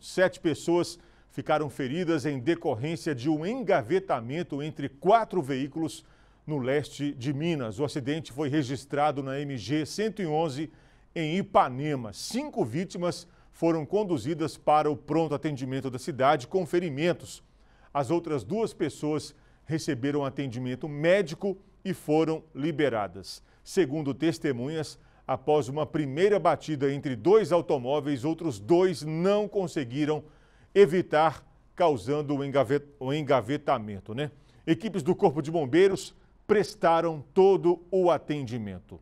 Sete pessoas ficaram feridas em decorrência de um engavetamento entre quatro veículos no leste de Minas. O acidente foi registrado na MG 111 em Ipanema. Cinco vítimas foram conduzidas para o pronto atendimento da cidade com ferimentos. As outras duas pessoas receberam atendimento médico e foram liberadas. Segundo testemunhas, Após uma primeira batida entre dois automóveis, outros dois não conseguiram evitar, causando o, engavetamento. Né? Equipes do Corpo de Bombeiros prestaram todo o atendimento.